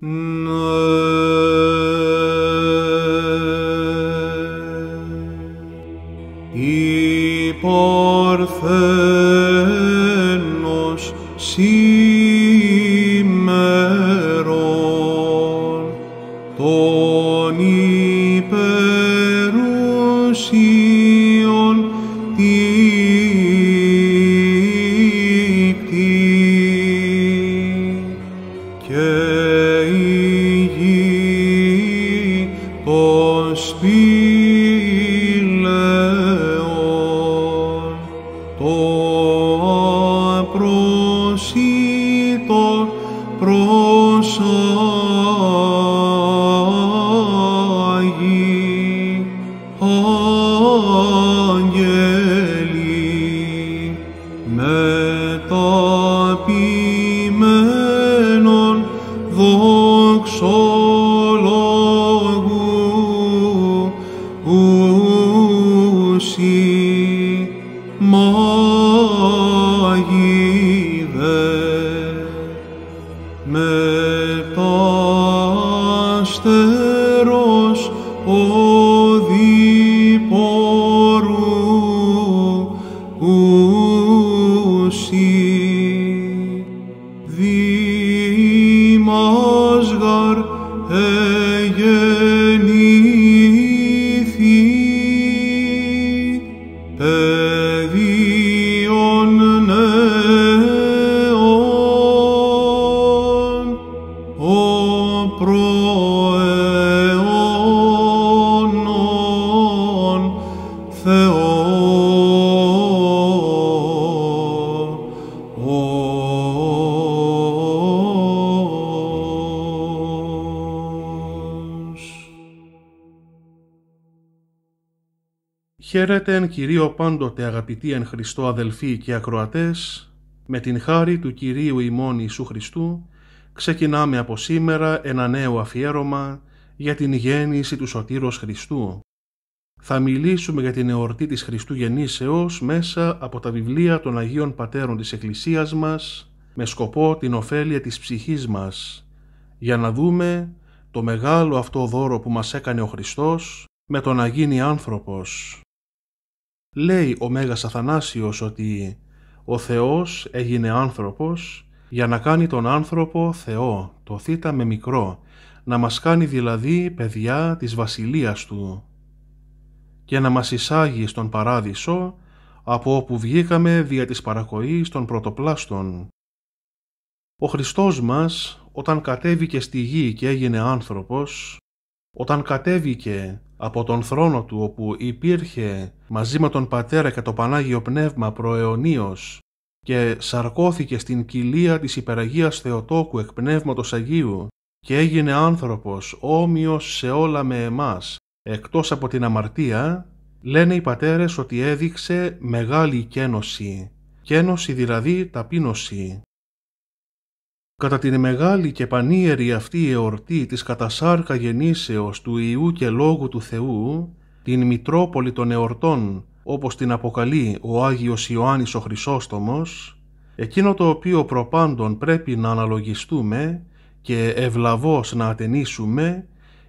No. Χαίρετε εν πάντοτε αγαπητοί εν Χριστώ αδελφοί και ακροατές, με την χάρη του Κυρίου ημών Ιησού Χριστού, ξεκινάμε από σήμερα ένα νέο αφιέρωμα για την γέννηση του Σωτήρος Χριστού. Θα μιλήσουμε για την εορτή της Χριστού γεννήσεως μέσα από τα βιβλία των Αγίων Πατέρων της Εκκλησίας μας, με σκοπό την ωφέλεια της ψυχής μας, για να δούμε το μεγάλο αυτό δώρο που μας έκανε ο Χριστός με το να γίνει άνθρωπος. Λέει ο Μέγας Αθανάσιος ότι ο Θεός έγινε άνθρωπος για να κάνει τον άνθρωπο Θεό, το θήτα με μικρό, να μας κάνει δηλαδή παιδιά της βασιλείας του και να μας εισάγει στον παράδεισο από όπου βγήκαμε δια της παρακοής των πρωτοπλάστων. Ο Χριστός μας όταν κατέβηκε στη γη και έγινε άνθρωπος, όταν κατέβηκε από τον θρόνο του όπου υπήρχε μαζί με τον Πατέρα και το Πανάγιο Πνεύμα προαιωνίως και σαρκώθηκε στην κοιλία της υπεραγίας Θεοτόκου εκ Πνεύματος Αγίου και έγινε άνθρωπος όμοιος σε όλα με εμάς, εκτός από την αμαρτία, λένε οι πατέρες ότι έδειξε μεγάλη κένωση, κένωση δηλαδή ταπείνωση, Κατά την μεγάλη και πανίερη αυτή εορτή της κατασάρκα γεννήσεως του Ιού και Λόγου του Θεού, την Μητρόπολη των Εορτών, όπως την αποκαλεί ο Άγιος Ιωάννης ο Χρυσόστομος, εκείνο το οποίο προπάντων πρέπει να αναλογιστούμε και ευλαβώς να ατενίσουμε,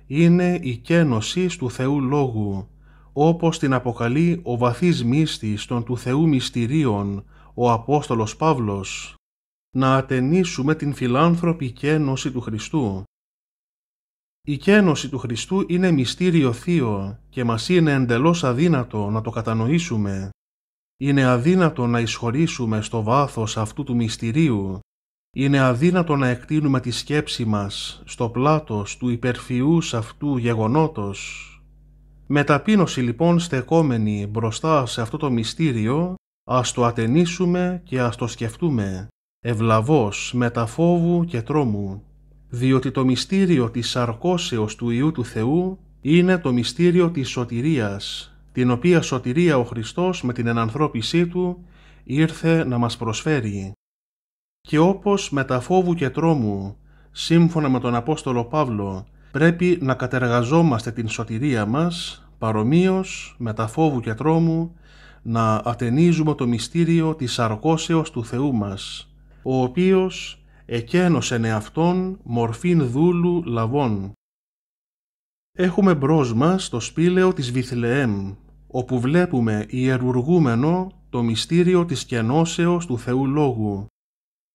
είναι η κένωση του Θεού Λόγου, όπως την αποκαλεί ο βαθύς μύστης των του Θεού μυστηρίων, ο Απόστολος Παύλος, να ατενίσουμε την φιλάνθρωπη κένωση του Χριστού. Η κένωση του Χριστού είναι μυστήριο θείο και μας είναι εντελώς αδύνατο να το κατανοήσουμε. Είναι αδύνατο να εισχωρήσουμε στο βάθος αυτού του μυστηρίου. Είναι αδύνατο να εκτείνουμε τη σκέψη μας στο πλάτος του υπερφυούς αυτού γεγονότος. Με ταπείνωση λοιπόν στεκόμενη μπροστά σε αυτό το μυστήριο, ας το ατενίσουμε και ας το σκεφτούμε ευλαβός μεταφόβου και τρόμου, διότι το μυστήριο της σαρκώσεως του Ιού του Θεού είναι το μυστήριο της σωτηρίας, την οποία σωτηρία ο Χριστός με την ενανθρώπισή Του ήρθε να μας προσφέρει. Και όπως μεταφόβου και τρόμου, σύμφωνα με τον Απόστολο Παύλο, πρέπει να κατεργαζόμαστε την σωτηρία μας, παρομοίως μεταφόβου και τρόμου, να ατενίζουμε το μυστήριο της αρκώσεως του Θεού μας, ο οποίος εκένωσεν εαυτόν μορφήν δούλου λαβών. Έχουμε μπρος μας το σπήλαιο της Βιθλεέμ, όπου βλέπουμε ιερουργούμενο το μυστήριο της κενώσεως του Θεού Λόγου.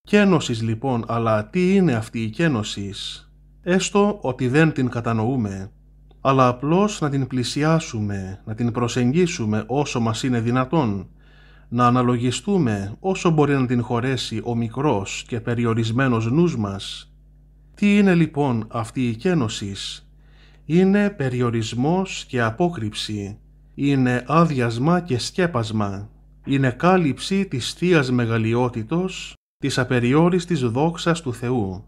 Κένωσης λοιπόν, αλλά τι είναι αυτή η κένωσης, έστω ότι δεν την κατανοούμε, αλλά απλώς να την πλησιάσουμε, να την προσεγγίσουμε όσο μας είναι δυνατόν, να αναλογιστούμε όσο μπορεί να την χωρέσει ο μικρός και περιορισμένος νους μας. Τι είναι λοιπόν αυτή η κένωσης, Είναι περιορισμός και απόκρυψη. Είναι άδειασμα και σκέπασμα. Είναι κάλυψη της θείας μεγαλειότητος, της απεριόριστης δόξας του Θεού.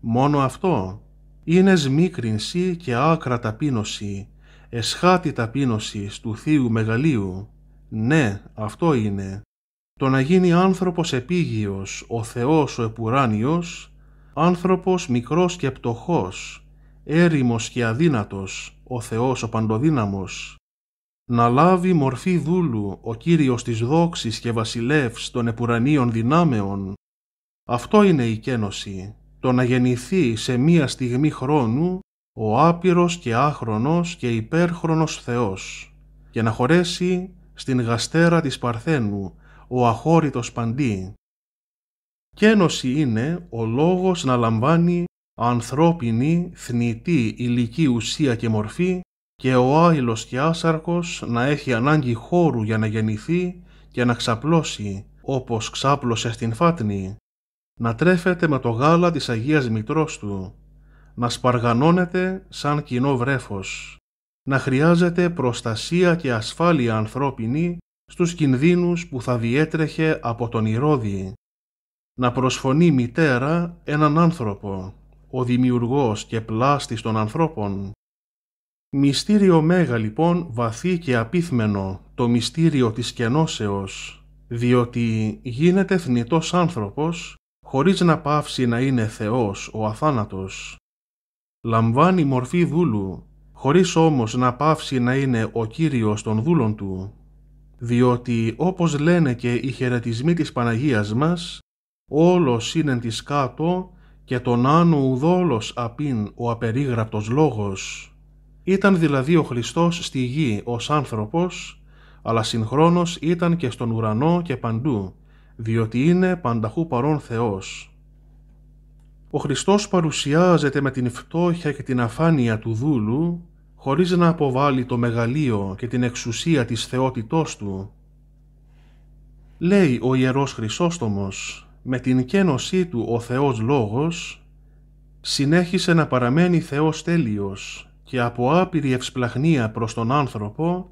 Μόνο αυτό. Είναι σμίκρινση και άκρα ταπείνωση, εσχάτη ταπείνωσης του Θείου Μεγαλείου. Ναι, αυτό είναι. Το να γίνει άνθρωπος επίγειος, ο Θεός ο επουράνιος, άνθρωπος μικρός και πτωχός, έρημος και αδύνατος, ο Θεός ο παντοδύναμος. Να λάβει μορφή δούλου, ο Κύριος της δόξης και βασιλεύς των επουρανίων δυνάμεων. Αυτό είναι η κένωση, το να γεννηθεί σε μία στιγμή χρόνου ο άπειρος και άχρονος και υπέρχρονος Θεός και να χωρέσει στην γαστέρα της Παρθένου, ο αχώρητος παντή. Κένωση είναι ο λόγος να λαμβάνει ανθρώπινη, θνητή ηλική ουσία και μορφή και ο άειλος και άσαρκος να έχει ανάγκη χώρου για να γεννηθεί και να ξαπλώσει, όπως ξάπλωσε στην Φάτνη, να τρέφεται με το γάλα της Αγίας Μητρός του, να σπαργανώνεται σαν κοινό βρέφος να χρειάζεται προστασία και ασφάλεια ανθρώπινη στους κινδύνους που θα διέτρεχε από τον Ηρώδη. Να προσφωνεί μητέρα έναν άνθρωπο, ο δημιουργός και πλάστης των ανθρώπων. Μυστήριο μέγα λοιπόν βαθύ και απίθμενο το μυστήριο της κενώσεως, διότι γίνεται θνητός άνθρωπος χωρίς να πάυσει να είναι Θεός ο αθάνατος. Λαμβάνει μορφή δούλου χωρίς όμως να πάυσει να είναι ο Κύριος των δούλων Του. Διότι όπως λένε και οι χαιρετισμοί της Παναγίας μας, όλος είναι της κάτω και τον άνω ουδόλος απίν ο απερίγραπτος λόγος. Ήταν δηλαδή ο Χριστός στη γη ως άνθρωπος, αλλά συγχρόνως ήταν και στον ουρανό και παντού, διότι είναι πανταχού παρόν Θεός. Ο Χριστός παρουσιάζεται με την φτώχεια και την αφάνεια του δούλου, χωρίς να αποβάλει το μεγαλείο και την εξουσία της θεότητός του. Λέει ο Ιερός Χρυσόστομος, με την κένωσή του ο Θεός Λόγος, συνέχισε να παραμένει Θεός τέλειος και από άπειρη ευσπλαχνία προς τον άνθρωπο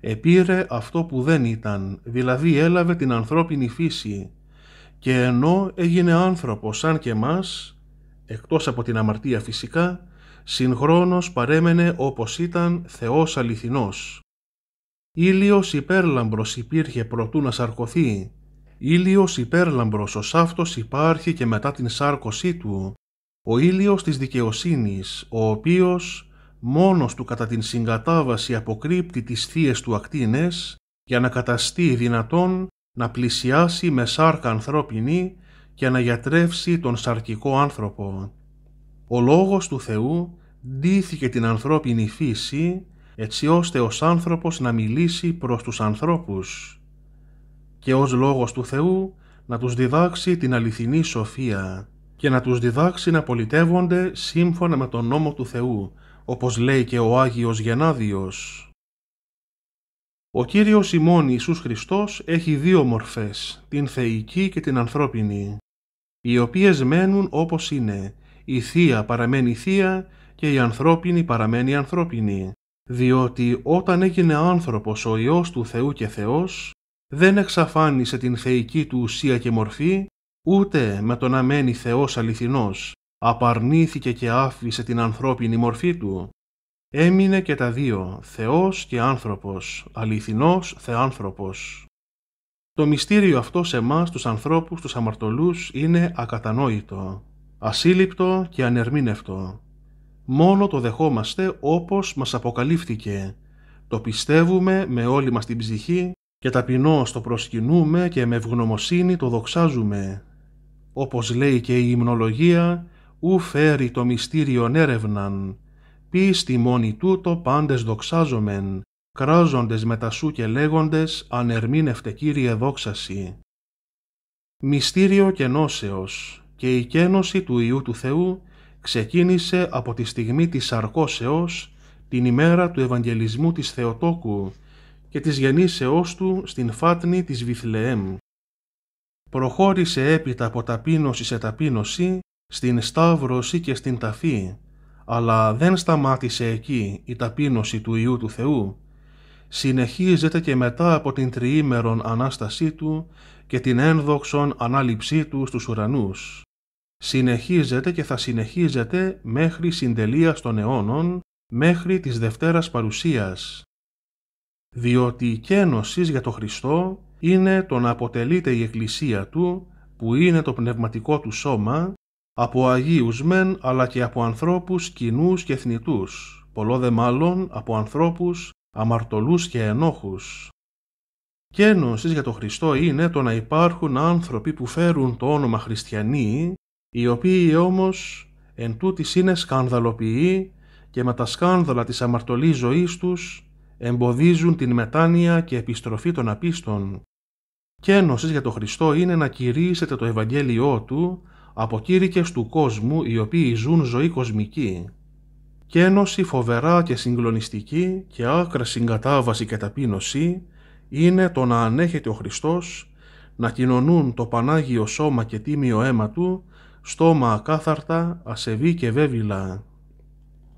επήρε αυτό που δεν ήταν, δηλαδή έλαβε την ανθρώπινη φύση και ενώ έγινε άνθρωπος σαν και μας, εκτός από την αμαρτία φυσικά, συγχρόνως παρέμενε όπως ήταν Θεός αληθινός. Ήλιος υπέρλαμπρος υπήρχε προτού να σαρκωθεί. Ήλιος υπέρλαμπρος ο αυτός υπάρχει και μετά την σάρκωσή του. Ο ήλιος της δικαιοσύνης, ο οποίος μόνος του κατά την συγκατάβαση αποκρύπτει τις θείες του ακτίνες για να καταστεί δυνατόν να πλησιάσει με σάρκα ανθρώπινη και να γιατρεύσει τον σαρκικό άνθρωπο. Ο Λόγος του Θεού ντύθηκε την ανθρώπινη φύση έτσι ώστε ο άνθρωπος να μιλήσει προς τους ανθρώπους και ως Λόγος του Θεού να τους διδάξει την αληθινή σοφία και να τους διδάξει να πολιτεύονται σύμφωνα με τον νόμο του Θεού, όπως λέει και ο Άγιος Γενάδιος. Ο Κύριος ημών Ιησούς Χριστός έχει δύο μορφές, την θεϊκή και την ανθρώπινη, οι οποίες μένουν όπως είναι η θεία παραμένει θεία και η ανθρώπινη παραμένει ανθρώπινη, διότι όταν έγινε άνθρωπος ο Υιός του Θεού και Θεός, δεν εξαφάνισε την θεϊκή του ουσία και μορφή, ούτε με τον αμένει Θεός αληθινός, απαρνήθηκε και άφησε την ανθρώπινη μορφή του. Έμεινε και τα δύο, Θεός και άνθρωπος, αληθινός Θεάνθρωπος. Το μυστήριο αυτό σε μας τους ανθρώπους, τους αμαρτωλούς, είναι ακατανόητο ασύλληπτο και ανερμήνευτο. Μόνο το δεχόμαστε όπως μας αποκαλύφθηκε. Το πιστεύουμε με όλη μας την ψυχή και ταπεινώ το προσκυνούμε και με ευγνωμοσύνη το δοξάζουμε. Όπως λέει και η υμνολογία, ου φέρει το μυστήριον έρευναν, πίστη μόνη τούτο πάντες δοξάζομεν, κράζοντες τα σου και λέγοντες ανερμήνευτε Κύριε δόξαση. Μυστήριο και νόσεως και η κένωση του Ιού του Θεού ξεκίνησε από τη στιγμή της Σαρκώσεως, την ημέρα του Ευαγγελισμού της Θεοτόκου και της γεννήσεώς του στην φάτνη της Βιθλεέμ. Προχώρησε έπειτα από ταπείνωση σε ταπείνωση, στην σταύρωση και στην ταφή, αλλά δεν σταμάτησε εκεί η ταπείνωση του Ιού του Θεού. Συνεχίζεται και μετά από την τριήμερον Ανάστασή Του και την ένδοξον ανάληψή Του στους ουρανούς συνεχίζεται και θα συνεχίζεται μέχρι συντελεία των αιώνων, μέχρι της Δευτέρας Παρουσίας. Διότι η κένωσης για το Χριστό είναι το να αποτελείται η Εκκλησία Του, που είναι το πνευματικό Του σώμα, από Αγίους μεν αλλά και από ανθρώπους κοινούς και θνητούς, πολλό δε μάλλον από ανθρώπους αμαρτωλούς και ενόχους. Κένωσης για το Χριστό είναι το να υπάρχουν άνθρωποι που φέρουν το όνομα χριστιανοί οι οποίοι όμως εν τούτης είναι σκανδαλοποιοί και με τα σκάνδαλα της αμαρτωλής ζωής τους εμποδίζουν την μετάνοια και επιστροφή των απίστων. Κένωσης για τον Χριστό είναι να κηρύσετε το Ευαγγέλιό Του από κήρυκες του κόσμου οι οποίοι ζουν ζωή κοσμική. Κένωση φοβερά και συγκλονιστική και άκρα συγκατάβαση και ταπείνωση είναι το να ανέχεται ο Χριστός, να κοινωνούν το Πανάγιο σώμα και τίμιο αίμα Του στόμα ακάθαρτα, ασεβή και βέβηλα.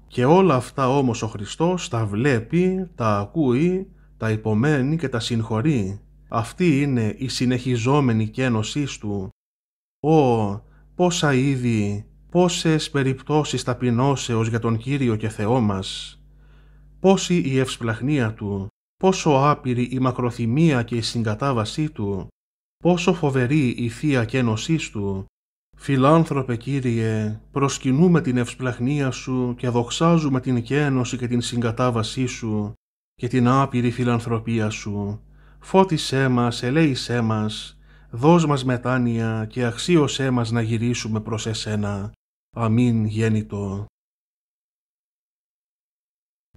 Και όλα αυτά όμως ο Χριστός τα βλέπει, τα ακούει, τα υπομένει και τα συγχωρεί. Αυτή είναι η συνεχιζόμενη κένωσή του. Ω, πόσα είδη, πόσες περιπτώσεις ταπεινώσεως για τον Κύριο και Θεό μας. Πόση η ευσπλαχνία Του, πόσο άπειρη η μακροθυμία και η συγκατάβασή Του, πόσο φοβερή η θεία κένωσή Του, Φιλάνθρωπε Κύριε, προσκυνούμε την ευσπλαχνία Σου και δοξάζουμε την κένωση και την συγκατάβασή Σου και την άπειρη φιλανθρωπία Σου. Φώτισέ μας, ελέησέ μας, δώσ' μας μετάνοια και αξίωσέ μας να γυρίσουμε προς Εσένα. Αμήν γέννητο.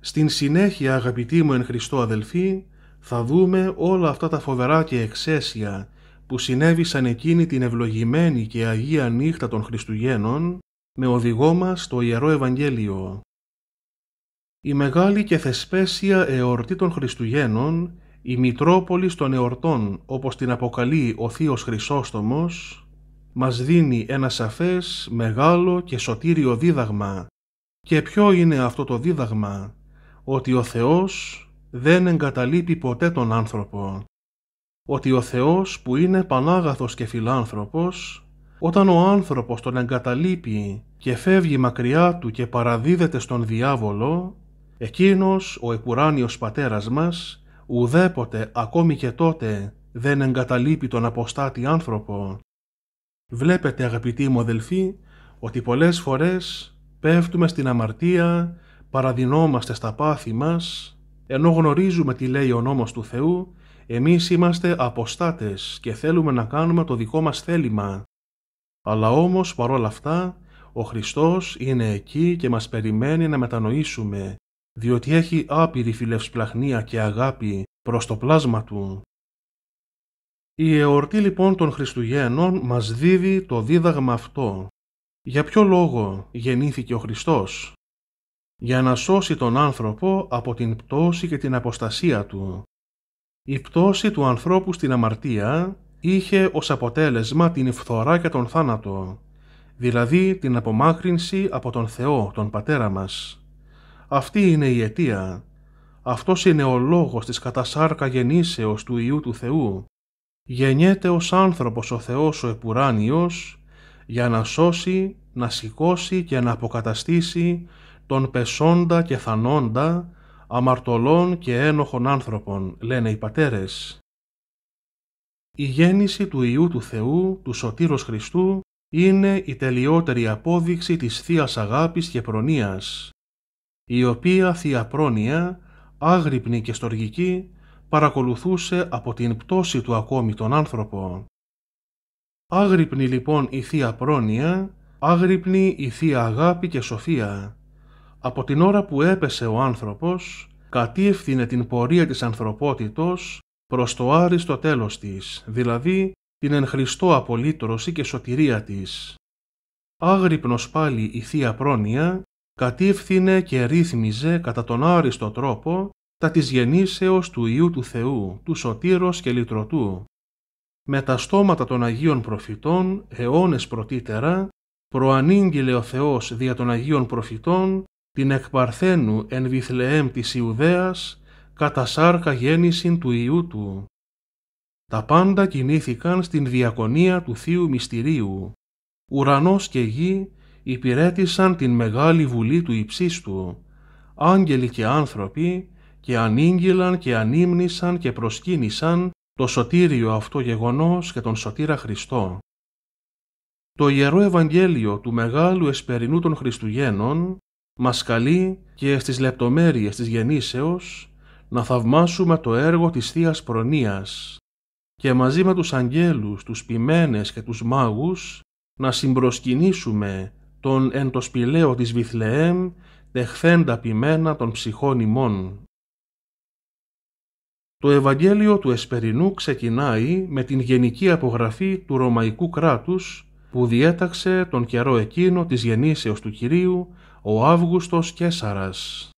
Στην συνέχεια αγαπητοί μου εν Χριστώ αδελφοί, θα δούμε όλα αυτά τα φοβερά και εξαίσια που συνέβησαν εκείνη την ευλογημένη και Αγία Νύχτα των Χριστουγέννων με οδηγό μας το Ιερό Ευαγγέλιο. Η μεγάλη και θεσπέσια εορτή των Χριστουγέννων, η Μητρόπολη των εορτών όπως την αποκαλεί ο Θείος Χρυσόστομος, μας δίνει ένα σαφές, μεγάλο και σωτήριο δίδαγμα. Και ποιο είναι αυτό το δίδαγμα, ότι ο Θεός δεν εγκαταλείπει ποτέ τον άνθρωπο ότι ο Θεός που είναι πανάγαθος και φιλάνθρωπος, όταν ο άνθρωπος τον εγκαταλείπει και φεύγει μακριά του και παραδίδεται στον διάβολο, εκείνος ο επουράνιος πατέρας μας ουδέποτε ακόμη και τότε δεν εγκαταλείπει τον αποστάτη άνθρωπο. Βλέπετε αγαπητοί μου αδελφοί ότι πολλές φορές πέφτουμε στην αμαρτία, παραδεινόμαστε στα πάθη μας, ενώ γνωρίζουμε τι λέει ο νόμος του Θεού εμείς είμαστε αποστάτες και θέλουμε να κάνουμε το δικό μας θέλημα. Αλλά όμως παρόλα αυτά ο Χριστός είναι εκεί και μας περιμένει να μετανοήσουμε διότι έχει άπειρη φιλευσπλαχνία και αγάπη προς το πλάσμα Του. Η εορτή λοιπόν των Χριστουγέννων μας δίδει το δίδαγμα αυτό. Για ποιο λόγο γεννήθηκε ο Χριστός. Για να σώσει τον άνθρωπο από την πτώση και την αποστασία του. Η πτώση του ανθρώπου στην αμαρτία είχε ως αποτέλεσμα την φθορά και τον θάνατο, δηλαδή την απομάκρυνση από τον Θεό, τον Πατέρα μας. Αυτή είναι η αιτία. Αυτός είναι ο λόγος της κατασάρκα γεννήσεως του Ιού του Θεού. Γεννιέται ως άνθρωπος ο Θεός ο Επουράνιος για να σώσει, να σηκώσει και να αποκαταστήσει τον πεσόντα και θανόντα αμαρτωλών και ένοχων άνθρωπων, λένε οι πατέρες. Η γέννηση του Ιού του Θεού, του Σωτήρος Χριστού, είναι η τελειότερη απόδειξη της θείας Αγάπης και Προνοίας, η οποία Θεία Πρόνοια, άγρυπνη και στοργική, παρακολουθούσε από την πτώση του ακόμη τον άνθρωπο. Άγρυπνη λοιπόν η Θεία Πρόνοια, άγρυπνη η Θεία Αγάπη και Σοφία, από την ώρα που έπεσε ο άνθρωπος, κατήφθηνε την πορεία της ανθρωπότητος προς το άριστο τέλος της, δηλαδή την εν Χριστώ απολύτρωση και σωτηρία της. Άγρυπνος πάλι η Θεία Πρόνοια κατήφθηνε και ρύθμιζε κατά τον άριστο τρόπο τα της γεννήσεως του Ιού του Θεού, του Σωτήρος και Λυτρωτού. Με τα στόματα των Αγίων Προφητών, αιώνες πρωτήτερα, προανήγγειλε ο Θεός δια των Αγίων Προφητών την εκπαρθένου εν Βιθλεέμ της Ιουδαίας κατά σάρκα γέννησιν του Ιού του. Τα πάντα κινήθηκαν στην διακονία του Θείου Μυστηρίου. Ουρανός και γη υπηρέτησαν την μεγάλη βουλή του υψίστου. Άγγελοι και άνθρωποι και ανήγγυλαν και ανήμνησαν και προσκύνησαν το σωτήριο αυτό γεγονός και τον σωτήρα Χριστό. Το Ιερό Ευαγγέλιο του Μεγάλου Εσπερινού των Χριστουγέννων μας καλεί και στις λεπτομέρειες της γεννήσεως να θαυμάσουμε το έργο της θείας Προνοίας και μαζί με τους αγγέλους, τους ποιμένες και τους μάγους να συμπροσκυνήσουμε τον εν το σπηλαίο της Βιθλεέμ τεχθέντα ποιμένα των ψυχών ημών. Το Ευαγγέλιο του Εσπερινού ξεκινάει με την γενική απογραφή του Ρωμαϊκού κράτους που διέταξε τον καιρό εκείνο της γεννήσεως του Κυρίου ο Αύγουστος Κέσαρας.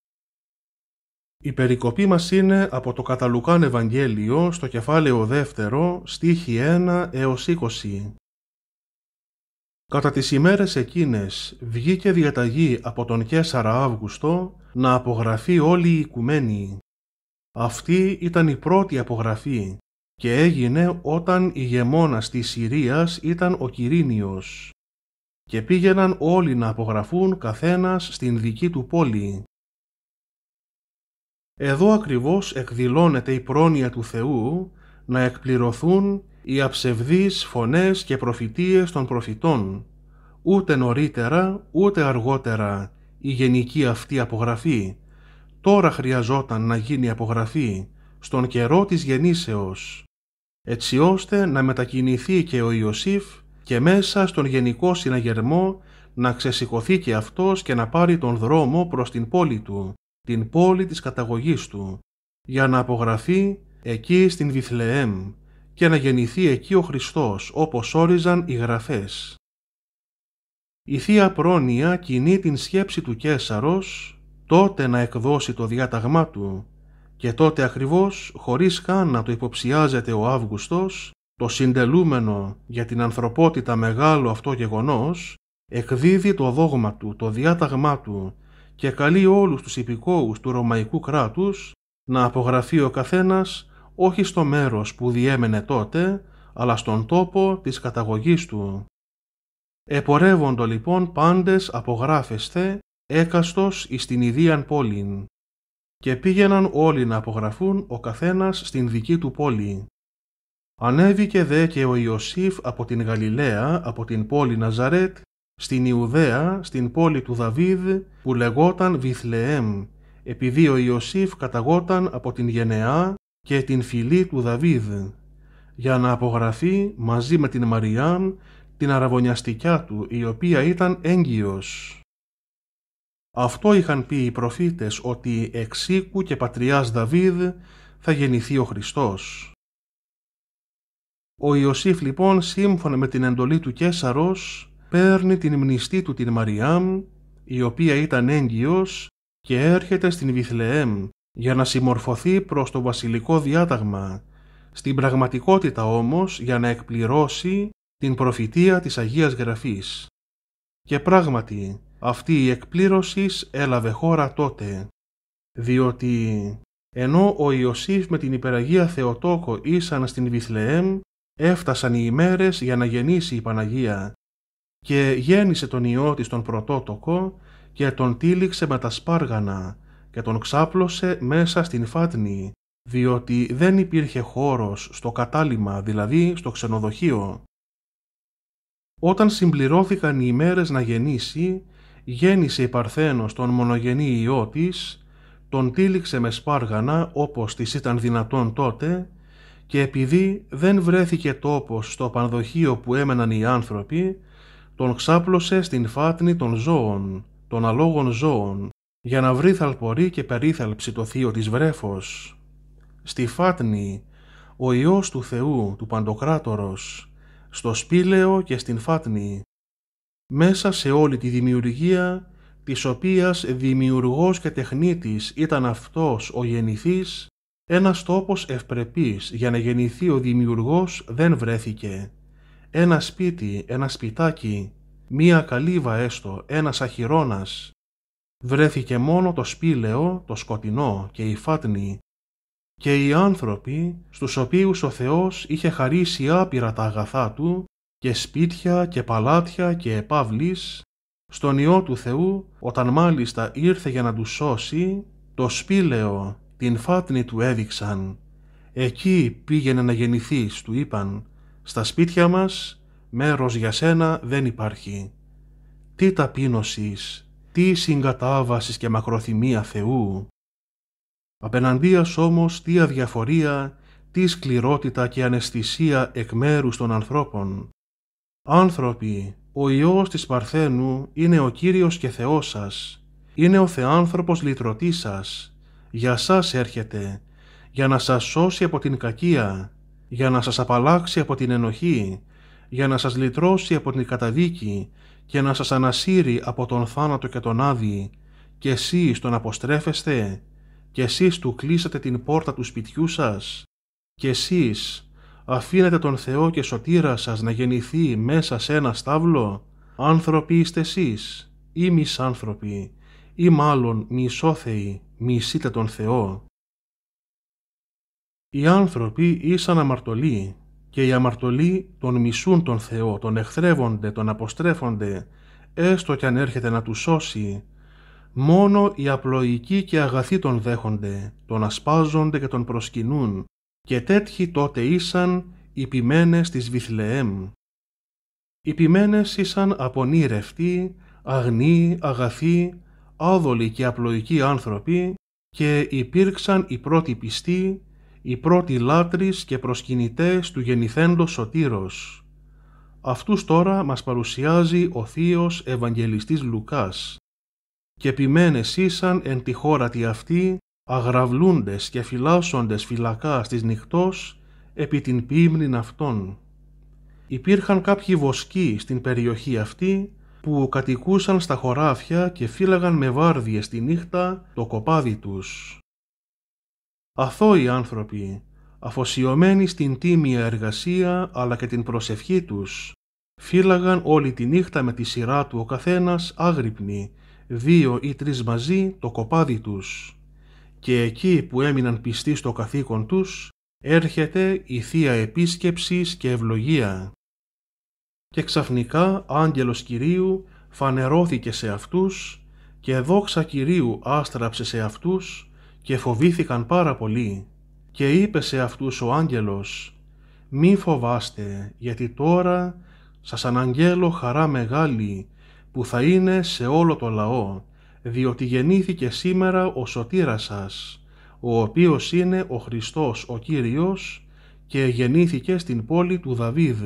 Η περικοπή μας είναι από το Καταλουκάν Ευαγγέλιο στο κεφάλαιο δεύτερο, στίχη 1 έως 20. Κατά τις ημέρες εκείνες βγήκε διαταγή από τον Κέσαρα Αύγουστο να απογραφεί όλοι οι οικουμένοι. Αυτή ήταν η πρώτη απογραφή και έγινε όταν η γεμόνας της Συρίας ήταν ο Κυρίνιος και πήγαιναν όλοι να απογραφούν καθένας στην δική του πόλη. Εδώ ακριβώς εκδηλώνεται η πρόνοια του Θεού να εκπληρωθούν οι αψευδείς φωνές και προφητείες των προφητών, ούτε νωρίτερα ούτε αργότερα η γενική αυτή απογραφή. Τώρα χρειαζόταν να γίνει απογραφή, στον καιρό της γεννήσεως, έτσι ώστε να μετακινηθεί και ο Ιωσήφ και μέσα στον γενικό συναγερμό να ξεσηκωθεί και αυτός και να πάρει τον δρόμο προς την πόλη του, την πόλη της καταγωγής του, για να απογραφεί εκεί στην Βιθλεέμ και να γεννηθεί εκεί ο Χριστός, όπως όριζαν οι γραφές. Η Θεία Πρόνοια κινεί την σκέψη του Κέσαρος τότε να εκδώσει το διάταγμά του και τότε ακριβώς, χωρίς καν να το υποψιάζεται ο Αύγουστος, το συντελούμενο για την ανθρωπότητα μεγάλο αυτό γεγονός, εκδίδει το δόγμα του, το διάταγμά του και καλεί όλους τους υπηκόους του Ρωμαϊκού κράτους να απογραφεί ο καθένας όχι στο μέρος που διέμενε τότε, αλλά στον τόπο της καταγωγής του. Επορεύοντο λοιπόν πάντες απογράφεσθε έκαστος εις την ιδίαν πόλην και πήγαιναν όλοι να απογραφούν ο καθένας στην δική του πόλη. Ανέβηκε δε και ο Ιωσήφ από την Γαλιλαία, από την πόλη Ναζαρέτ, στην Ιουδαία, στην πόλη του Δαβίδ, που λεγόταν Βιθλεέμ, επειδή ο Ιωσήφ καταγόταν από την Γενεά και την φυλή του Δαβίδ, για να απογραφεί μαζί με την Μαριάν την αραβωνιαστικιά του, η οποία ήταν έγκυος. Αυτό είχαν πει οι προφήτες ότι εξήκου και πατριάς Δαβίδ θα γεννηθεί ο Χριστός. Ο Ιωσήφ λοιπόν σύμφωνα με την εντολή του Κέσαρος παίρνει την μνηστή του την Μαριάμ η οποία ήταν έγκυος και έρχεται στην Βιθλεέμ για να συμμορφωθεί προς το βασιλικό διάταγμα. Στην πραγματικότητα όμως για να εκπληρώσει την προφητεία της Αγίας Γραφής. Και πράγματι αυτή η εκπλήρωση έλαβε χώρα τότε, διότι ενώ ο Ιωσήφ με την υπεραγία Θεοτόκο ήσαν στην Βιθλεέμ έφτασαν οι ημέρες για να γεννήσει η Παναγία και γέννησε τον Υιό της τον πρωτότοκο και τον τύλιξε με τα σπάργανα και τον ξάπλωσε μέσα στην φάτνη διότι δεν υπήρχε χώρος στο κατάλημα, δηλαδή στο ξενοδοχείο. Όταν συμπληρώθηκαν οι ημέρες να γεννήσει, γέννησε η Παρθένος τον μονογενή Υιό της, τον τύλιξε με σπάργανα όπως της ήταν δυνατόν τότε και επειδή δεν βρέθηκε τόπος στο πανδοχείο που έμεναν οι άνθρωποι, τον ξάπλωσε στην φάτνη των ζώων, των αλόγων ζώων, για να βρει θαλπορή και περίθαλψη το θείο της βρέφος. Στη φάτνη, ο Υιός του Θεού, του Παντοκράτορος, στο σπήλαιο και στην φάτνη, μέσα σε όλη τη δημιουργία, της οποίας δημιουργός και τεχνίτης ήταν αυτός ο γεννηθής, ένας τόπος ευπρεπής για να γεννηθεί ο δημιουργός δεν βρέθηκε. Ένα σπίτι, ένα σπιτάκι, μία καλύβα έστω, ένας αχυρώνας. Βρέθηκε μόνο το σπήλαιο, το σκοτεινό και η φάτνη και οι άνθρωποι στους οποίους ο Θεός είχε χαρίσει άπειρα τα αγαθά Του και σπίτια και παλάτια και επαύλεις, στον Υιό του Θεού όταν μάλιστα ήρθε για να Τους σώσει, το σπήλαιο την φάτνη του έδειξαν. Εκεί πήγαινε να γεννηθεί, του είπαν. Στα σπίτια μας μέρος για σένα δεν υπάρχει. Τι ταπείνωσης, τι συγκατάβασης και μακροθυμία Θεού. Απέναντίας όμως τι αδιαφορία, τι σκληρότητα και αναισθησία εκ μέρους των ανθρώπων. Άνθρωποι, ο Υιός της Παρθένου είναι ο Κύριος και Θεός σας. Είναι ο Θεάνθρωπος λυτρωτής σας για σας έρχεται, για να σας σώσει από την κακία, για να σας απαλλάξει από την ενοχή, για να σας λυτρώσει από την καταδίκη και να σας ανασύρει από τον θάνατο και τον άδη, και εσείς τον αποστρέφεστε, και εσείς του κλείσατε την πόρτα του σπιτιού σας, και εσείς αφήνετε τον Θεό και σωτήρα σας να γεννηθεί μέσα σε ένα στάβλο, άνθρωποι είστε εσείς, ή μισάνθρωποι, ή μάλλον μισόθεοι μισείτε τον Θεό. Οι άνθρωποι ήσαν αμαρτωλοί και οι αμαρτωλοί τον μισούν τον Θεό, τον εχθρεύονται, τον αποστρέφονται, έστω κι αν έρχεται να τους σώσει. Μόνο οι απλοϊκοί και αγαθοί τον δέχονται, τον ασπάζονται και τον προσκυνούν και τέτοιοι τότε ήσαν οι ποιμένες της Βιθλεέμ. Οι ποιμένες ήσαν απονήρευτοι, αγνοί, αγαθοί, άδολοι και απλοϊκοί άνθρωποι και υπήρξαν οι πρώτοι πιστοί, οι πρώτοι λάτρεις και προσκυνητές του γεννηθέντος σωτήρος. Αυτούς τώρα μας παρουσιάζει ο θείος Ευαγγελιστής Λουκάς. «Και ποιμένες ήσαν εν τη χώρα τη αυτή, αγραβλούντες και φυλάσσοντες φυλακά στις νυχτός, επί την πίμνην αυτών. Υπήρχαν κάποιοι βοσκοί στην περιοχή αυτή, που κατοικούσαν στα χωράφια και φύλαγαν με βάρδιες τη νύχτα το κοπάδι τους. Αθώοι άνθρωποι, αφοσιωμένοι στην τίμια εργασία αλλά και την προσευχή τους, φύλαγαν όλη τη νύχτα με τη σειρά του ο καθένας άγρυπνοι, δύο ή τρεις μαζί το κοπάδι τους. Και εκεί που έμειναν πιστοί στο καθήκον τους, έρχεται η θεία επίσκεψης και ευλογία και ξαφνικά άγγελος Κυρίου φανερώθηκε σε αυτούς και δόξα Κυρίου άστραψε σε αυτούς και φοβήθηκαν πάρα πολύ και είπε σε αυτούς ο άγγελος «Μη φοβάστε γιατί τώρα σας αναγγέλω χαρά μεγάλη που θα είναι σε όλο το λαό διότι γεννήθηκε σήμερα ο σωτήρας σας ο οποίος είναι ο Χριστός ο Κύριος και γεννήθηκε στην πόλη του Δαβίδ.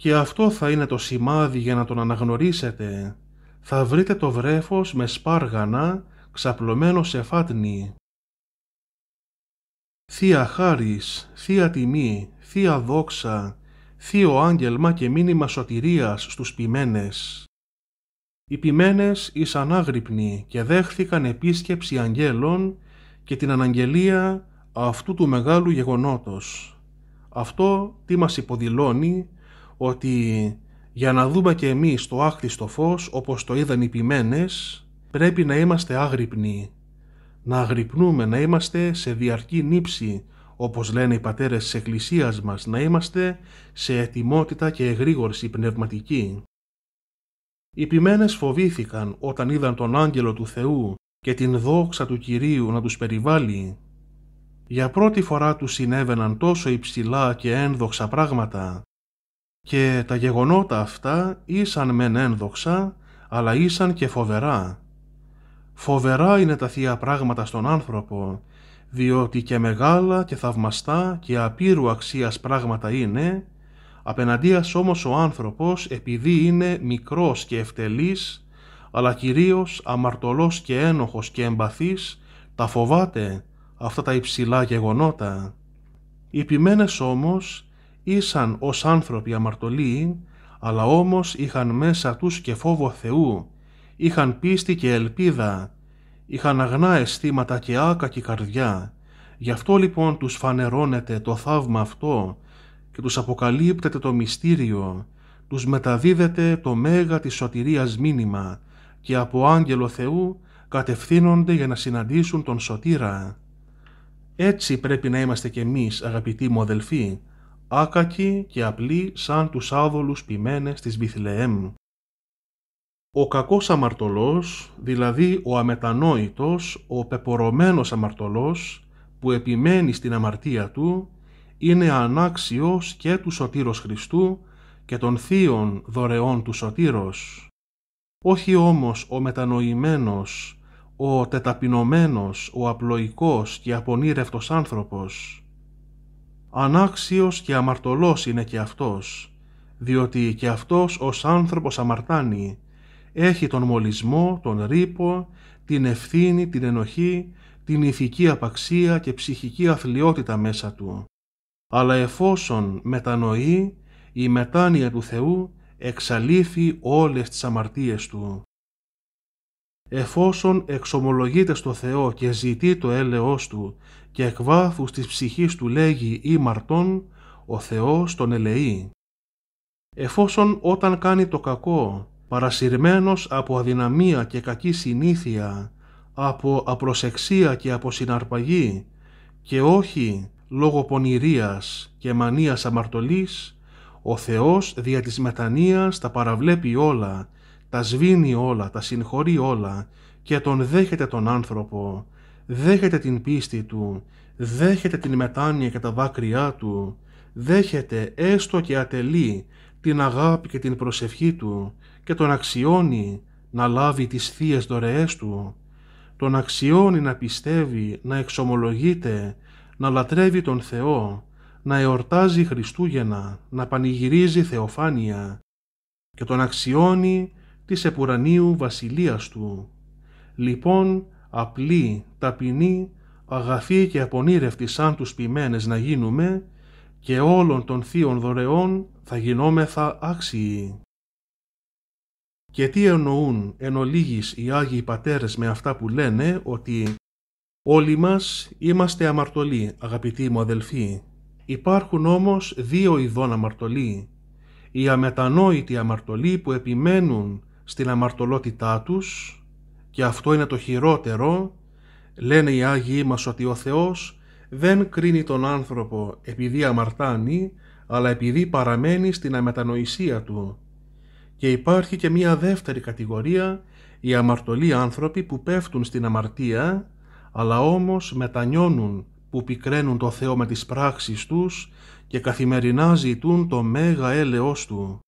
Και αυτό θα είναι το σημάδι για να τον αναγνωρίσετε. Θα βρείτε το βρέφος με σπάργανα ξαπλωμένο σε φάτνη. Θεία χάρις, θεία τιμή, θεία δόξα, θείο άγγελμα και μήνυμα σωτηρίας στους ποιμένες. Οι ποιμένες ήσαν άγρυπνοι και δέχθηκαν επίσκεψη αγγέλων και την αναγγελία αυτού του μεγάλου γεγονότος. Αυτό τι μας υποδηλώνει ότι για να δούμε και εμείς το άκτιστο φως όπως το είδαν οι ποιμένες πρέπει να είμαστε άγρυπνοι, να αγρυπνούμε, να είμαστε σε διαρκή νύψη όπως λένε οι πατέρες της Εκκλησίας μας, να είμαστε σε ετοιμότητα και εγρήγορση πνευματική. Οι ποιμένες φοβήθηκαν όταν είδαν τον άγγελο του Θεού και την δόξα του Κυρίου να τους περιβάλλει. Για πρώτη φορά τους συνέβαιναν τόσο υψηλά και ένδοξα πράγματα και τα γεγονότα αυτά ήσαν μεν ένδοξα, αλλά ήσαν και φοβερά. Φοβερά είναι τα θεία πράγματα στον άνθρωπο, διότι και μεγάλα και θαυμαστά και απείρου αξίας πράγματα είναι, απέναντίας όμως ο άνθρωπος επειδή είναι μικρός και ευτελής, αλλά κυρίως αμαρτωλός και ένοχος και εμπαθής, τα φοβάται αυτά τα υψηλά γεγονότα. Οι ποιμένες όμως ήσαν ως άνθρωποι αμαρτωλοί, αλλά όμως είχαν μέσα τους και φόβο Θεού, είχαν πίστη και ελπίδα, είχαν αγνά αισθήματα και άκακη καρδιά. Γι' αυτό λοιπόν τους φανερώνεται το θαύμα αυτό και τους αποκαλύπτεται το μυστήριο, τους μεταδίδεται το μέγα της σωτηρίας μήνυμα και από άγγελο Θεού κατευθύνονται για να συναντήσουν τον σωτήρα. Έτσι πρέπει να είμαστε κι εμείς αγαπητοί μου αδελφοί, άκακοι και απλοί σαν τους άδολους ποιμένες της Βιθλεέμ. Ο κακός αμαρτωλός, δηλαδή ο αμετανόητος, ο πεπορωμένος αμαρτωλός, που επιμένει στην αμαρτία του, είναι ανάξιος και του Σωτήρος Χριστού και των θείων δωρεών του Σωτήρος. Όχι όμως ο μετανοημένος, ο τεταπινομένος, ο απλοϊκός και απονήρευτος άνθρωπος, Ανάξιος και αμαρτωλός είναι και αυτός, διότι και αυτός ως άνθρωπος αμαρτάνει, έχει τον μολυσμό, τον ρήπο, την ευθύνη, την ενοχή, την ηθική απαξία και ψυχική αθλειότητα μέσα του. Αλλά εφόσον μετανοεί, η μετάνοια του Θεού εξαλείφει όλες τις αμαρτίες του. Εφόσον εξομολογείται στο Θεό και ζητεί το έλεος Του και εκ βάθους της ψυχής του λέγει ή μαρτών, ο Θεός τον ελεεί. Εφόσον όταν κάνει το κακό, παρασυρμένος από αδυναμία και κακή συνήθεια, από απροσεξία και από συναρπαγή, και όχι λόγω πονηρίας και μανίας αμαρτωλής, ο Θεός δια της μετανοίας τα παραβλέπει όλα, τα σβήνει όλα, τα συγχωρεί όλα και τον δέχεται τον άνθρωπο, δέχεται την πίστη του, δέχεται την μετάνοια και τα δάκρυά του, δέχεται έστω και ατελεί την αγάπη και την προσευχή του και τον αξιώνει να λάβει τις θείες δωρεές του, τον αξιώνει να πιστεύει, να εξομολογείται, να λατρεύει τον Θεό, να εορτάζει Χριστούγεννα, να πανηγυρίζει Θεοφάνεια και τον αξιώνει της επουρανίου βασιλείας του. Λοιπόν, απλοί, ταπεινοί, αγαθοί και απονήρευτοι σαν τους ποιμένες να γίνουμε και όλων των θείων δωρεών θα γινόμεθα άξιοι. Και τι εννοούν εν ολίγης οι Άγιοι Πατέρες με αυτά που λένε ότι «Όλοι μας είμαστε αμαρτωλοί, αγαπητοί μου αδελφοί. Υπάρχουν όμως δύο ειδών αμαρτωλοί. Οι αμετανόητοι αμαρτωλοί που επιμένουν στην αμαρτωλότητά τους και αυτό είναι το χειρότερο, λένε οι Άγιοι μας ότι ο Θεός δεν κρίνει τον άνθρωπο επειδή αμαρτάνει, αλλά επειδή παραμένει στην αμετανοησία του. Και υπάρχει και μία δεύτερη κατηγορία, οι αμαρτωλοί άνθρωποι που πέφτουν στην αμαρτία, αλλά όμως μετανιώνουν που πικραίνουν το Θεό με τις πράξεις τους και καθημερινά ζητούν το μέγα έλεος Του.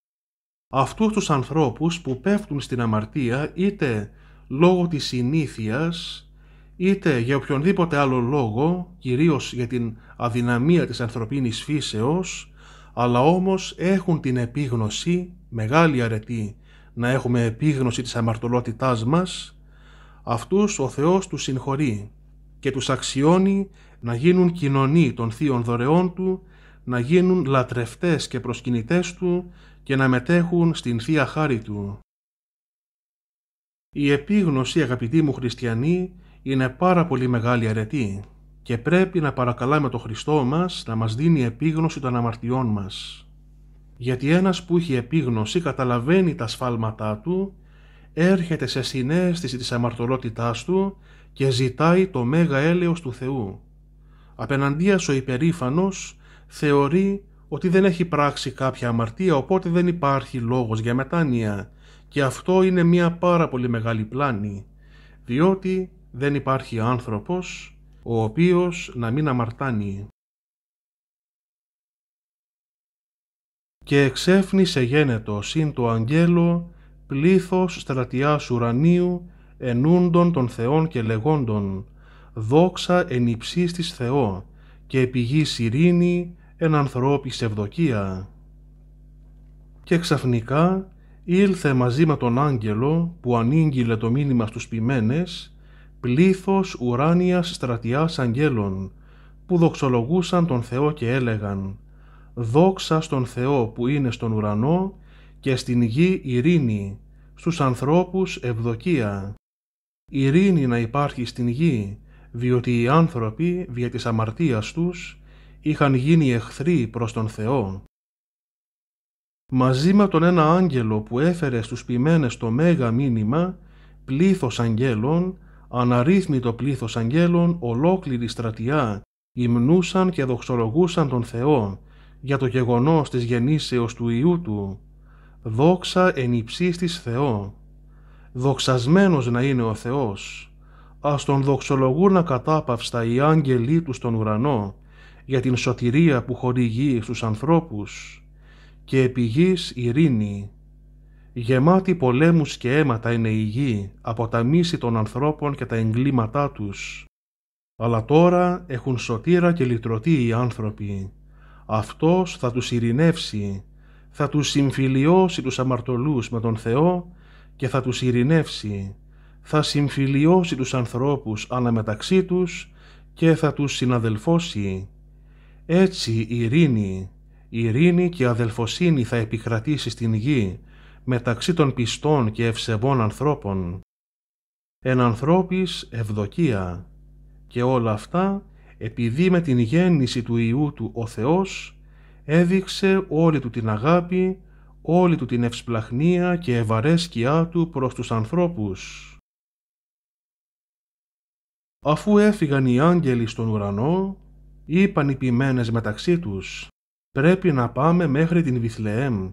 Αυτούς τους ανθρώπους που πέφτουν στην αμαρτία είτε λόγω της συνήθειας είτε για οποιονδήποτε άλλο λόγο, κυρίως για την αδυναμία της ανθρωπίνης φύσεως, αλλά όμως έχουν την επίγνωση, μεγάλη αρετή να έχουμε επίγνωση της αμαρτωλότητάς μας, αυτούς ο Θεός τους συγχωρεί και τους αξιώνει να γίνουν κοινωνοί των θείων δωρεών Του, να γίνουν λατρευτές και προσκυνητές Του και να μετέχουν στην Θεία Χάρη Του. Η επίγνωση, αγαπητοί μου χριστιανοί, είναι πάρα πολύ μεγάλη αρετή και πρέπει να παρακαλάμε το Χριστό μας να μας δίνει επίγνωση των αμαρτιών μας. Γιατί ένας που έχει επίγνωση καταλαβαίνει τα σφάλματά του, έρχεται σε συνέστηση της αμαρτωλότητάς του και ζητάει το μέγα έλεος του Θεού. Απέναντίας ο υπερήφανος θεωρεί ότι δεν έχει πράξει κάποια αμαρτία οπότε δεν υπάρχει λόγος για μετάνοια και αυτό είναι μια πάρα πολύ μεγάλη πλάνη, διότι δεν υπάρχει άνθρωπος ο οποίος να μην αμαρτάνει. Και εξέφνησε γένετο σύν το αγγέλο πλήθος στρατιάς ουρανίου ενούντων των θεών και λεγόντων «Δόξα εν υψιστης Θεό και επί γης ειρήνη εν ανθρώπης ευδοκία». Και ξαφνικά ήλθε μαζί με τον άγγελο που ανήγγειλε το μήνυμα στους ποιμένες πλήθος ουράνιας στρατιάς αγγέλων που δοξολογούσαν τον Θεό και έλεγαν «Δόξα στον Θεό που είναι στον ουρανό και στην γη ειρήνη, στους ανθρώπους ευδοκία. Ειρήνη να υπάρχει στην γη, διότι οι άνθρωποι, δια της αμαρτίας τους, είχαν γίνει εχθροί προς τον Θεό μαζί με τον ένα άγγελο που έφερε στους ποιμένες το μέγα μήνυμα, πλήθος αγγέλων, αναρρύθμιτο πλήθος αγγέλων, ολόκληρη στρατιά, υμνούσαν και δοξολογούσαν τον Θεό για το γεγονός της γεννήσεως του Ιού Του. Δόξα εν υψίστης Θεό. Δοξασμένος να είναι ο Θεός. Ας τον δοξολογούν ακατάπαυστα οι άγγελοι τους στον ουρανό για την σωτηρία που χορηγεί στους ανθρώπους και επί γης ειρήνη. Γεμάτη πολέμους και αίματα είναι η γη από τα μίση των ανθρώπων και τα εγκλήματά τους. Αλλά τώρα έχουν σωτήρα και λυτρωτή οι άνθρωποι. Αυτός θα τους ειρηνεύσει, θα τους συμφιλιώσει τους αμαρτωλούς με τον Θεό και θα τους ειρηνεύσει. Θα συμφιλιώσει τους ανθρώπους αναμεταξύ τους και θα τους συναδελφώσει. Έτσι η ειρήνη η ειρήνη και αδελφοσύνη θα επικρατήσει στην γη μεταξύ των πιστών και ευσεβών ανθρώπων, εν ανθρώπης ευδοκία και όλα αυτά επειδή με την γέννηση του Ιού του ο Θεός έδειξε όλη του την αγάπη, όλη του την ευσπλαχνία και ευαρέσκειά του προς τους ανθρώπους. Αφού έφυγαν οι άγγελοι στον ουρανό, είπαν οι μεταξύ τους πρέπει να πάμε μέχρι την Βιθλεέμ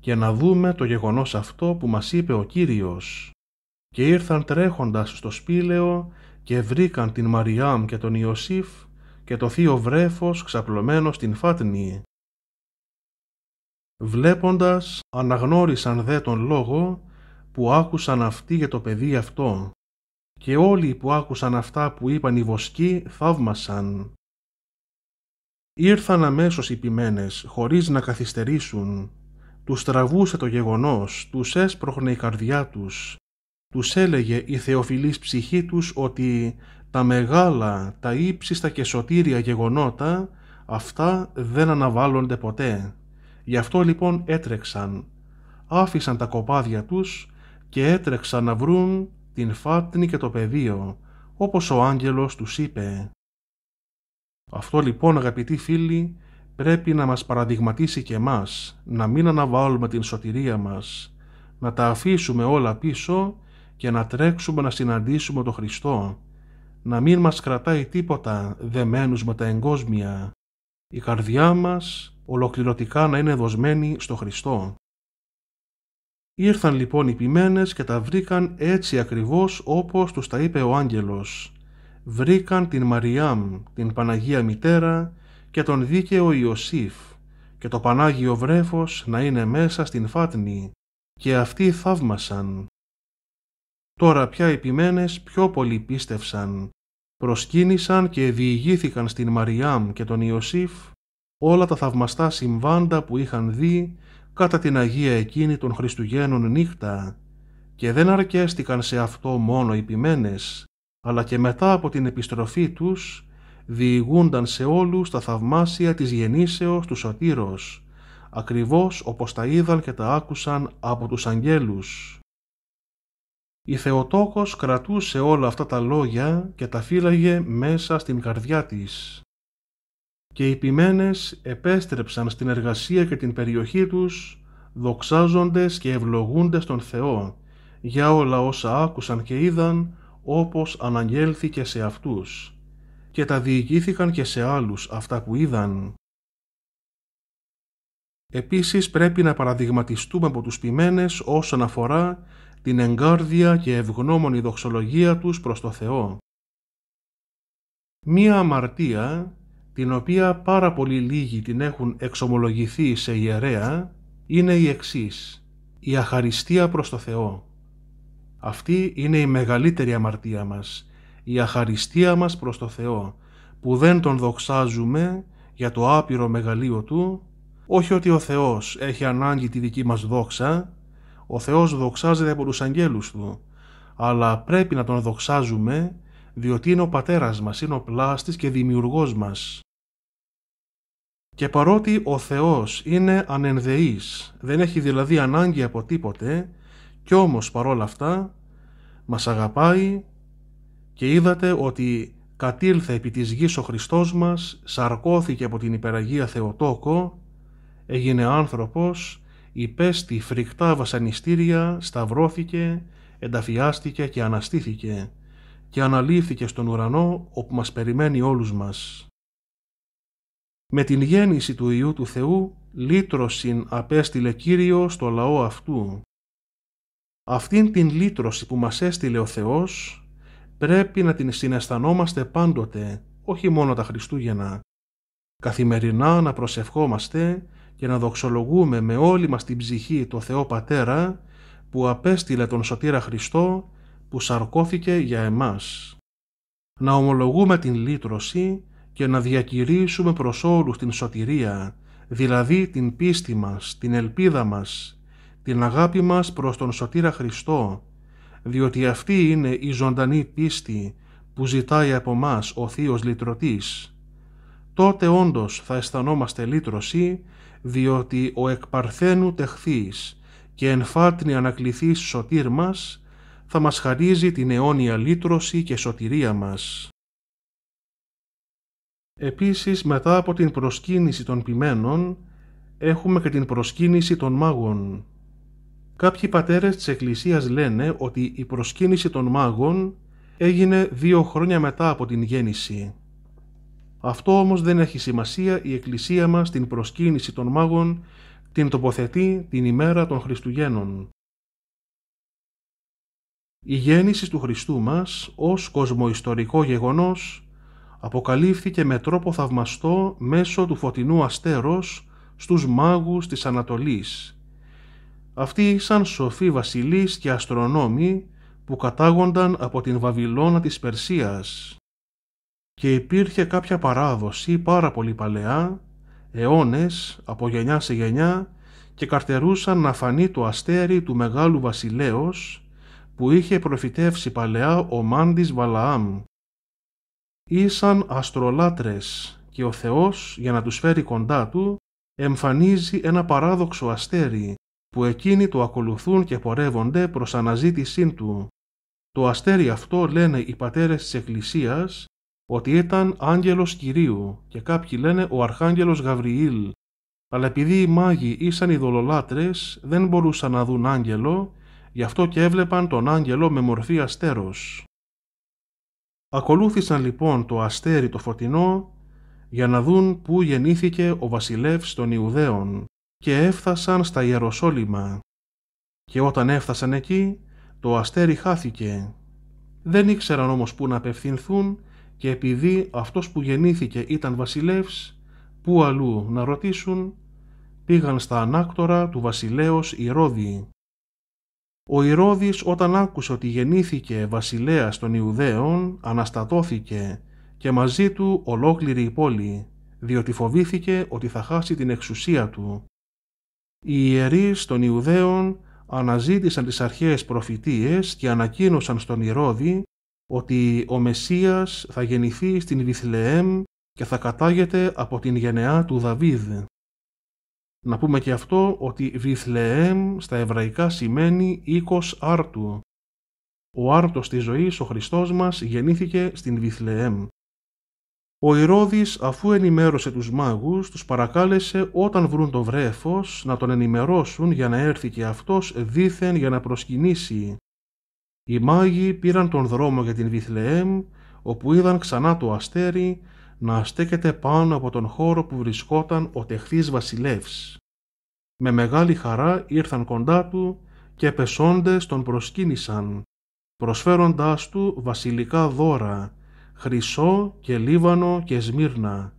και να δούμε το γεγονός αυτό που μας είπε ο Κύριος. Και ήρθαν τρέχοντας στο σπήλαιο και βρήκαν την Μαριάμ και τον Ιωσήφ και το θείο βρέφος ξαπλωμένο στην φάτνη. Βλέποντας αναγνώρισαν δε τον λόγο που άκουσαν αυτοί για το παιδί αυτό και όλοι που άκουσαν αυτά που είπαν οι βοσκοί θαύμασαν. Ήρθαν αμέσως οι ποιμένες, χωρίς να καθυστερήσουν. Τους τραβούσε το γεγονός, τους έσπροχνε η καρδιά τους. Τους έλεγε η θεοφιλής ψυχή τους ότι τα μεγάλα, τα ύψιστα και σωτήρια γεγονότα, αυτά δεν αναβάλλονται ποτέ. Γι' αυτό λοιπόν έτρεξαν, άφησαν τα κοπάδια τους και έτρεξαν να βρουν την φάτνη και το πεδίο, όπως ο άγγελος τους είπε. Αυτό λοιπόν αγαπητοί φίλοι πρέπει να μας παραδειγματίσει και μας να μην αναβάλουμε την σωτηρία μας, να τα αφήσουμε όλα πίσω και να τρέξουμε να συναντήσουμε τον Χριστό, να μην μας κρατάει τίποτα δεμένους με τα εγκόσμια, η καρδιά μας ολοκληρωτικά να είναι δοσμένη στο Χριστό. Ήρθαν λοιπόν οι ποιμένες και τα βρήκαν έτσι ακριβώς όπως τους τα είπε ο άγγελος βρήκαν την Μαριάμ, την Παναγία Μητέρα και τον δίκαιο Ιωσήφ και το Πανάγιο Βρέφος να είναι μέσα στην Φάτνη και αυτοί θαύμασαν. Τώρα πια οι ποιμένες πιο πολύ πίστευσαν, προσκύνησαν και διηγήθηκαν στην Μαριάμ και τον Ιωσήφ όλα τα θαυμαστά συμβάντα που είχαν δει κατά την Αγία εκείνη των Χριστουγέννων νύχτα και δεν αρκέστηκαν σε αυτό μόνο οι ποιμένες αλλά και μετά από την επιστροφή τους διηγούνταν σε όλους τα θαυμάσια της γεννήσεως του σωτήρος, ακριβώς όπως τα είδαν και τα άκουσαν από τους αγγέλους. Η Θεοτόκος κρατούσε όλα αυτά τα λόγια και τα φύλαγε μέσα στην καρδιά της. Και οι ποιμένες επέστρεψαν στην εργασία και την περιοχή τους, δοξάζοντες και ευλογούντες τον Θεό, για όλα όσα άκουσαν και είδαν, όπως αναγγέλθηκε σε αυτούς και τα διηγήθηκαν και σε άλλους αυτά που είδαν. Επίσης πρέπει να παραδειγματιστούμε από τους ποιμένες όσον αφορά την εγκάρδια και ευγνώμονη δοξολογία τους προς το Θεό. Μία αμαρτία, την οποία πάρα πολύ λίγοι την έχουν εξομολογηθεί σε ιερέα, είναι η εξής, η αχαριστία προς το Θεό. Αυτή είναι η μεγαλύτερη αμαρτία μας, η αχαριστία μας προς το Θεό, που δεν τον δοξάζουμε για το άπειρο μεγαλείο Του, όχι ότι ο Θεός έχει ανάγκη τη δική μας δόξα, ο Θεός δοξάζεται από τους αγγέλους Του, αλλά πρέπει να τον δοξάζουμε διότι είναι ο πατέρας μας, είναι ο πλάστης και δημιουργός μας. Και παρότι ο Θεός είναι ανενδεής, δεν έχει δηλαδή ανάγκη από τίποτε, κι όμως παρόλα αυτά μας αγαπάει και είδατε ότι κατήλθε επί της γης ο Χριστός μας, σαρκώθηκε από την υπεραγία Θεοτόκο, έγινε άνθρωπος, υπέστη φρικτά βασανιστήρια, σταυρώθηκε, ενταφιάστηκε και αναστήθηκε και αναλήφθηκε στον ουρανό όπου μας περιμένει όλους μας. Με την γέννηση του Ιού του Θεού λύτρωσιν απέστειλε Κύριο στο λαό αυτού Αυτήν την λύτρωση που μας έστειλε ο Θεός πρέπει να την συναισθανόμαστε πάντοτε, όχι μόνο τα Χριστούγεννα. Καθημερινά να προσευχόμαστε και να δοξολογούμε με όλη μας την ψυχή το Θεό Πατέρα που απέστειλε τον Σωτήρα Χριστό που σαρκώθηκε για εμάς. Να ομολογούμε την λύτρωση και να διακηρύσουμε προς όλους την σωτηρία, δηλαδή την πίστη μας, την ελπίδα μας, την αγάπη μας προς τον Σωτήρα Χριστό, διότι αυτή είναι η ζωντανή πίστη που ζητάει από μας ο Θείος Λυτρωτής. Τότε όντως θα αισθανόμαστε λύτρωση, διότι ο εκπαρθένου τεχθείς και ενφάτνη ανακληθείς σωτήρ μας, θα μας χαρίζει την αιώνια λύτρωση και σωτηρία μας. Επίσης, μετά από την προσκύνηση των ποιμένων, έχουμε και την προσκύνηση των μάγων. Κάποιοι πατέρες της Εκκλησίας λένε ότι η προσκύνηση των μάγων έγινε δύο χρόνια μετά από την γέννηση. Αυτό όμως δεν έχει σημασία, η Εκκλησία μας την προσκύνηση των μάγων την τοποθετεί την ημέρα των Χριστουγέννων. Η γέννηση του Χριστού μας ως κοσμοϊστορικό γεγονός αποκαλύφθηκε με τρόπο θαυμαστό μέσω του φωτεινού αστέρος στους μάγους της Ανατολής αυτοί ήσαν σοφοί βασιλείς και αστρονόμοι που κατάγονταν από την Βαβυλώνα της Περσίας. Και υπήρχε κάποια παράδοση πάρα πολύ παλαιά, αιώνες από γενιά σε γενιά και καρτερούσαν να φανεί το αστέρι του μεγάλου βασιλέως που είχε προφητεύσει παλαιά ο Μάντης Βαλαάμ. Ήσαν αστρολάτρες και ο Θεός για να τους φέρει κοντά του εμφανίζει ένα παράδοξο αστέρι που εκείνοι το ακολουθούν και πορεύονται προς αναζήτησή του. Το αστέρι αυτό λένε οι πατέρες της Εκκλησίας ότι ήταν άγγελος Κυρίου και κάποιοι λένε ο αρχάγγελος Γαβριήλ. Αλλά επειδή οι μάγοι ήσαν ειδωλολάτρες δεν μπορούσαν να δουν άγγελο, γι' αυτό και έβλεπαν τον άγγελο με μορφή αστέρος. Ακολούθησαν λοιπόν το αστέρι το φωτεινό για να δουν πού γεννήθηκε ο βασιλεύς των Ιουδαίων και έφθασαν στα Ιεροσόλυμα. Και όταν έφτασαν εκεί, το αστέρι χάθηκε. Δεν ήξεραν όμως πού να απευθυνθούν και επειδή αυτός που γεννήθηκε ήταν βασιλεύς, πού αλλού να ρωτήσουν, πήγαν στα ανάκτορα του βασιλέως Ηρώδη. Ο Ηρώδης όταν άκουσε ότι γεννήθηκε βασιλέας των Ιουδαίων, αναστατώθηκε και μαζί του ολόκληρη η πόλη, διότι φοβήθηκε ότι θα χάσει την εξουσία του. Οι ιερείς των Ιουδαίων αναζήτησαν τις αρχαίες προφητείες και ανακοίνωσαν στον Ηρώδη ότι ο Μεσσίας θα γεννηθεί στην Βιθλεέμ και θα κατάγεται από την γενεά του Δαβίδ. Να πούμε και αυτό ότι Βιθλεέμ στα εβραϊκά σημαίνει οίκος άρτου. Ο άρτος της ζωής, ο Χριστός μας, γεννήθηκε στην Βιθλεέμ. Ο Ηρώδης αφού ενημέρωσε τους μάγους, τους παρακάλεσε όταν βρουν το βρέφος να τον ενημερώσουν για να έρθει και αυτός δήθεν για να προσκυνήσει. Οι μάγοι πήραν τον δρόμο για την Βιθλεέμ, όπου είδαν ξανά το αστέρι να στέκεται πάνω από τον χώρο που βρισκόταν ο τεχθής βασιλεύς. Με μεγάλη χαρά ήρθαν κοντά του και πεσόντες τον προσκύνησαν, προσφέροντάς του βασιλικά δώρα, χρυσό και λίβανο και σμύρνα,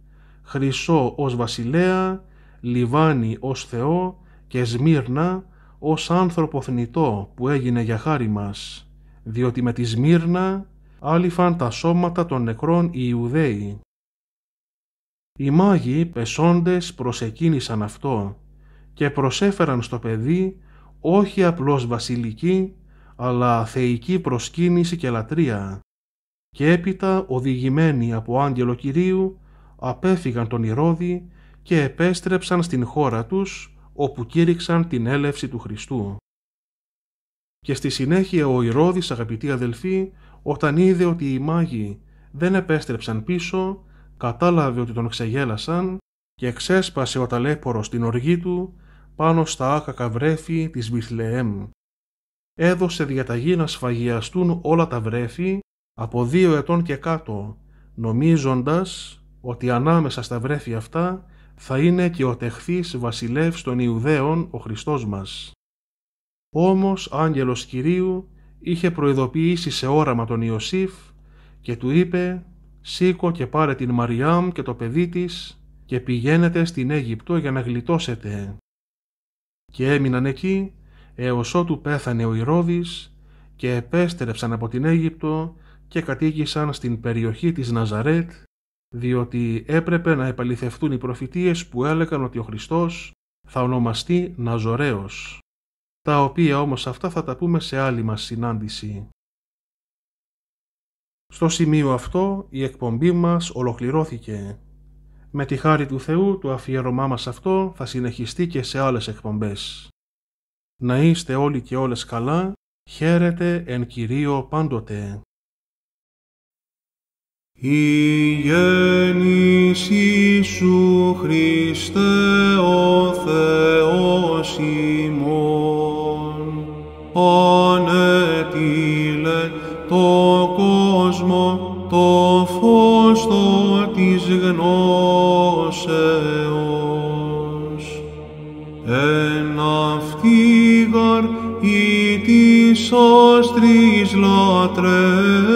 χρυσό ως βασιλέα, λιβάνι ως Θεό και σμύρνα ως άνθρωπο θνητό που έγινε για χάρη μας, διότι με τη σμύρνα άλυφαν τα σώματα των νεκρών οι Ιουδαίοι. Οι μάγοι πεσόντες προσεκίνησαν αυτό και προσέφεραν στο παιδί όχι απλώς βασιλική, αλλά θεϊκή προσκύνηση και λατρεία και έπειτα οδηγημένοι από άγγελο Κυρίου απέφυγαν τον Ηρώδη και επέστρεψαν στην χώρα τους όπου κήρυξαν την έλευση του Χριστού. Και στη συνέχεια ο Ηρώδης αγαπητοί αδελφοί όταν είδε ότι οι μάγοι δεν επέστρεψαν πίσω κατάλαβε ότι τον ξεγέλασαν και ξέσπασε ο ταλέπορος την οργή του πάνω στα άκακα βρέφη της Βιθλεέμ. Έδωσε διαταγή να σφαγιαστούν όλα τα βρέφη από δύο ετών και κάτω, νομίζοντας ότι ανάμεσα στα βρέφη αυτά θα είναι και ο τεχθής βασιλεύς των Ιουδαίων ο Χριστός μας. Όμως άγγελος Κυρίου είχε προειδοποιήσει σε όραμα τον Ιωσήφ και του είπε «Σήκω και πάρε την Μαριάμ και το παιδί της και πηγαίνετε στην Αίγυπτο για να γλιτώσετε». Και έμειναν εκεί έως ότου πέθανε ο Ηρώδης και επέστρεψαν από την Αίγυπτο και κατήγησαν στην περιοχή της Ναζαρέτ διότι έπρεπε να επαληθευτούν οι προφητείες που έλεγαν ότι ο Χριστός θα ονομαστεί Ναζωραίος, τα οποία όμως αυτά θα τα πούμε σε άλλη μας συνάντηση. Στο σημείο αυτό η εκπομπή μας ολοκληρώθηκε. Με τη χάρη του Θεού το αφιερωμά μας αυτό θα συνεχιστεί και σε άλλες εκπομπές. Να είστε όλοι και όλες καλά, χαίρετε εν Κυρίω πάντοτε. Η γέννησή σου Χριστέ ο Θεός ημών ανέτειλε το κόσμο το φως το της γνώσεως εν αυτή γαρ ή της άστρης λατρεύει